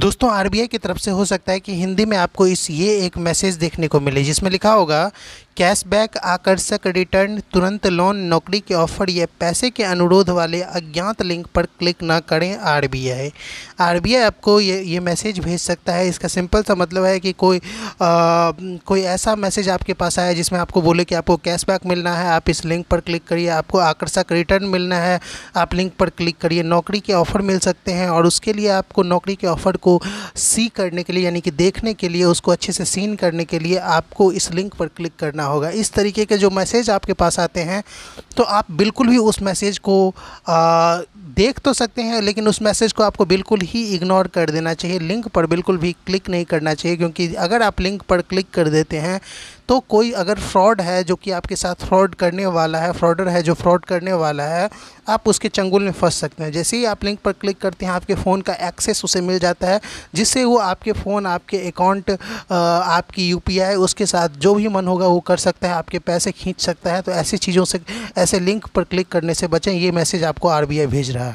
दोस्तों आरबीआई की तरफ से हो सकता है कि हिंदी में आपको इस ये एक मैसेज देखने को मिले जिसमें लिखा होगा कैशबैक आकर्षक रिटर्न तुरंत लोन नौकरी के ऑफर या पैसे के अनुरोध वाले अज्ञात लिंक पर क्लिक ना करें आरबीआई आरबीआई आपको ये ये मैसेज भेज सकता है इसका सिंपल सा मतलब है कि कोई आ, कोई ऐसा मैसेज आपके पास आया जिसमें आपको बोले कि आपको कैशबैक मिलना है आप इस लिंक पर क्लिक करिए आपको आकर्षक रिटर्न मिलना है आप लिंक पर क्लिक करिए नौकरी के ऑफ़र मिल सकते हैं और उसके लिए आपको नौकरी के ऑफ़र को सी करने के लिए यानी कि देखने के लिए उसको अच्छे से सीन करने के लिए आपको इस लिंक पर क्लिक करना करना होगा इस तरीके के जो मैसेज आपके पास आते हैं तो आप बिल्कुल भी उस मैसेज को आ, देख तो सकते हैं लेकिन उस मैसेज को आपको बिल्कुल ही इग्नोर कर देना चाहिए लिंक पर बिल्कुल भी क्लिक नहीं करना चाहिए क्योंकि अगर आप लिंक पर क्लिक कर देते हैं तो कोई अगर फ्रॉड है जो कि आपके साथ फ्रॉड करने वाला है फ्रॉडर है जो फ्रॉड करने वाला है आप उसके चंगुल में फंस सकते हैं जैसे ही आप लिंक पर क्लिक करते हैं आपके फ़ोन का एक्सेस उसे मिल जाता है जिससे वो आपके फ़ोन आपके अकाउंट आपकी यू उसके साथ जो भी मन होगा वो कर सकता है आपके पैसे खींच सकता है तो ऐसी चीज़ों से ऐसे लिंक पर क्लिक करने से बचें ये मैसेज आपको आर भेज रहा है